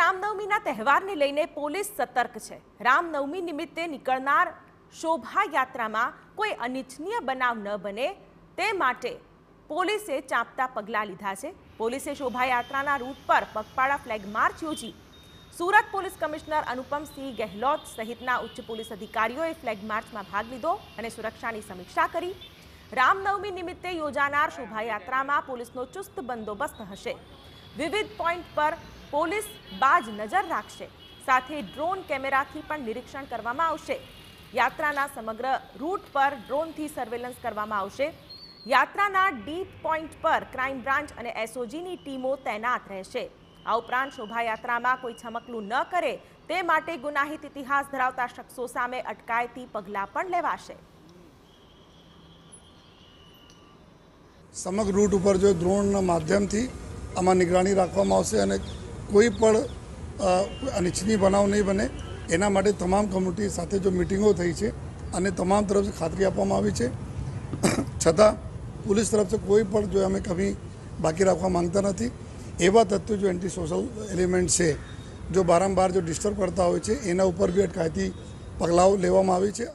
રામનવમીના તહેવારને લઈને પોલીસ સતર્ક છે રામનવમી નિમિત્તે નીકળનાર શોભાયાત્રામાં કોઈ અનિચ્છનીય બનાવ ન બને તે માટે પોલીસે ચાંપતા પગલાં લીધા છે પોલીસે શોભાયાત્રાના રૂટ પર પગપાળા ફ્લેગ માર્ચ યોજી સુરત પોલીસ કમિશનર અનુપમસિંહ ગેહલોત સહિતના ઉચ્ચ પોલીસ અધિકારીઓએ ફ્લેગ માર્ચમાં ભાગ લીધો અને સુરક્ષાની સમીક્ષા કરી રામનવમી નિમિત્તે યોજાનાર શોભાયાત્રામાં પોલીસનો ચુસ્ત બંદોબસ્ત હશે વિવિધ પોઈન્ટ પર પોલીસ બાજ નજર રાખશે સાથે ડ્રોન કેમેરાથી પણ નિરીક્ષણ કરવામાં આવશે યાત્રાના સમગ્ર રૂટ પર ડ્રોનથી સર્વેલન્સ કરવામાં આવશે યાત્રાના ડીપ પોઈન્ટ પર ક્રાઇમ બ્રાન્ચ અને એસઓજીની ટીમો તૈનાત રહેશે આ ઉપરાંત શોભાયાત્રામાં કોઈ છમકલું ન કરે તે માટે ગુનાહિત ઇતિહાસ ધરાવતા શખ્સો સામે અટકાયતી પગલાં પણ લેવાશે સમગ્ર રૂટ ઉપર જો ડ્રોનના માધ્યમથી આમાં નિગરાની રાખવામાં આવશે અને કોઈ પણ અનિચ્છનીય બનાવ નહીં બને એના માટે તમામ કમ્યુનિટી સાથે જો મિટિંગો થઈ છે અને તમામ તરફથી ખાતરી આપવામાં આવી છે છતાં પોલીસ તરફથી કોઈ પણ જો અમે કમી બાકી રાખવા માંગતા નથી એવા તત્વો જો એન્ટી સોશિયલ એલિમેન્ટ છે જો બારંબાર જો ડિસ્ટર્બ કરતા હોય છે એના ઉપર બી અટકાયતી પગલાઓ લેવામાં આવી છે